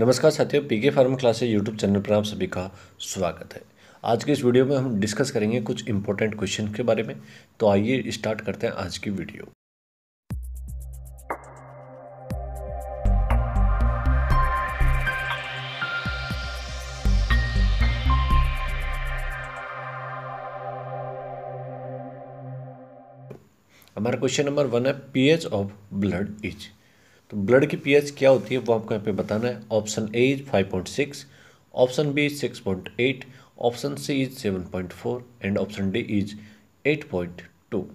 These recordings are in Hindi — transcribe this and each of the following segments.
नमस्कार साथियों PK farm classes YouTube channel पर आप सभी का स्वागत है आज के इस वीडियो में हम डिस्कस करेंगे कुछ इंपॉर्टेंट क्वेश्चन के बारे में तो आइए स्टार्ट करते हैं आज की वीडियो हमारा क्वेश्चन नंबर वन है पीएच ऑफ ब्लड इज तो ब्लड की पीएच क्या होती है वो आपको यहाँ पे बताना है option A is 5.6 option B is 6.8 option C is 7.4 and option D is 8.2 तो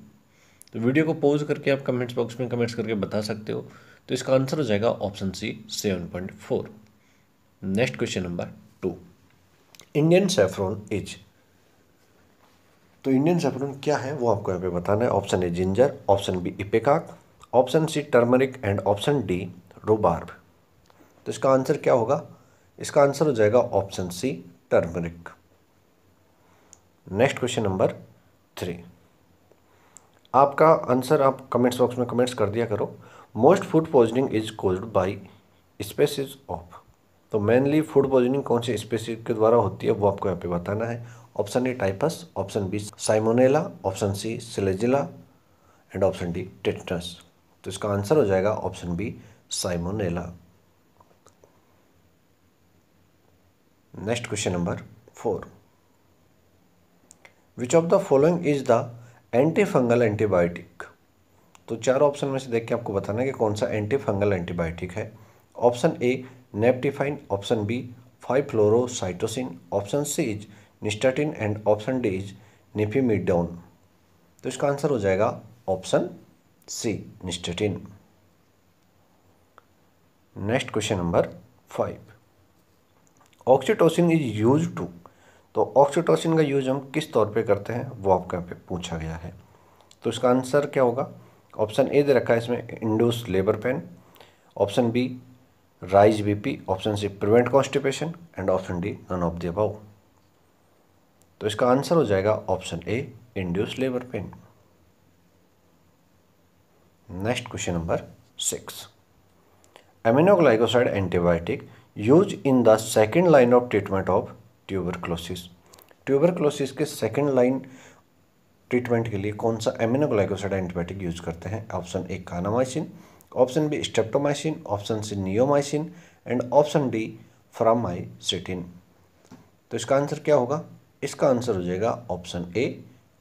वीडियो को पॉज करके आप कमेंट्स बॉक्स में कमेंट्स करके बता सकते हो तो इसका आंसर हो जाएगा option C 7.4 next question number two Indian saffron is तो इंडियन सेफ्रॉन क्या है वो आपको यहाँ पे बताना है option A ginger option B ipecac option C turmeric and option D rhubarb तो इसका आंसर क्या होगा इसका आंसर हो जाएगा option C turmeric next question number three आपका आंसर आप कमेंट्स बॉक्स में कमेंट्स कर दिया करो most food poisoning is caused by spaces of तो मेनली फूड पॉइजनिंग कौन सी स्पेसिस के द्वारा होती है वो आपको यहाँ पे बताना है option A typhus option B salmonella option C shigella and option D tetanus तो इसका आंसर हो जाएगा option B salmonella next question number four which of the following is the anti fungal antibiotic तो चार ऑप्शन में से देख के आपको बताना है कि कौन सा एंटी फंगल एंटीबायोटिक है option A naftifine option B five fluorocytosine option C is nystatin and option D is nifimidone तो इसका आंसर हो जाएगा option C nystatin next question number five oxytocin is use to तो ऑक्सीटोसिन का यूज हम किस तौर पे करते हैं वो आपका पे पूछा गया है तो इसका आंसर क्या होगा ऑप्शन ए दे रखा है इसमें induce labour pain option B raise BP option C prevent constipation and option D none of the above तो इसका आंसर हो जाएगा option A induce labour pain next question number six aminoglycoside antibiotic use in the second line of treatment of tuberculosis tuberculosis के सेकेंड लाइन ट्रीटमेंट के लिए कौन सा एमिनोग्लाइकोसाइड एंटीबायोटिक यूज करते हैं option A kanamycin option B streptomycin option C neomycin and option D framycetin तो इसका आंसर क्या होगा इसका आंसर हो जाएगा option A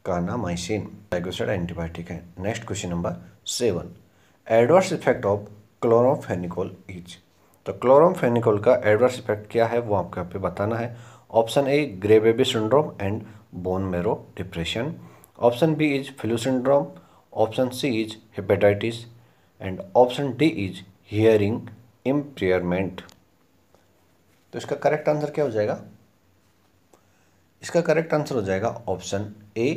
kanamycin triglyceride antibiotic है next question number seven adverse effect of chloramphenicol is तो क्लोरोफेनिकोल का एडवर्स इफेक्ट क्या है वो आपको यहाँ पे बताना है option A grey baby syndrome and bone marrow depression option B is flu syndrome option C is hepatitis and option D is hearing impairment तो इसका करेक्ट आंसर क्या हो जाएगा इसका करेक्ट आंसर हो जाएगा option A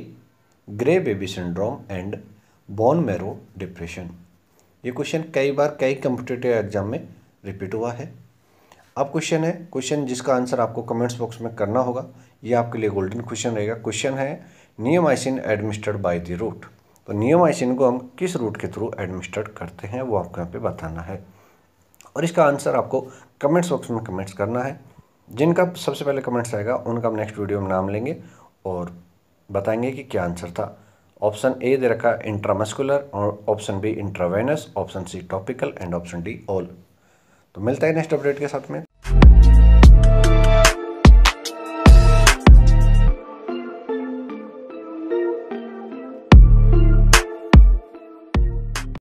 grey baby syndrome and bone marrow depression ये क्वेश्चन कई बार कई कम्पिटेटिव एग्जाम में रिपीट हुआ है अब क्वेश्चन है क्वेश्चन जिसका आंसर आपको कमेंट्स बॉक्स में करना होगा ये आपके लिए गोल्डन क्वेश्चन रहेगा क्वेश्चन है आइसिन एडमिनिस्टर्ड बाय द रूट तो आइसिन को हम किस रूट के थ्रू एडमिनिस्टर्ड करते हैं वो आपको यहाँ पे बताना है और इसका आंसर आपको कमेंट्स बॉक्स में कमेंट्स करना है जिनका सबसे पहले कमेंट्स आएगा उनका हम नेक्स्ट वीडियो में नाम लेंगे और बताएंगे कि क्या आंसर था ऑप्शन ए दे रखा इंट्रामस्कुलर और option B intravenous option C topical and option D all तो मिलता है नेक्स्ट अपडेट के साथ में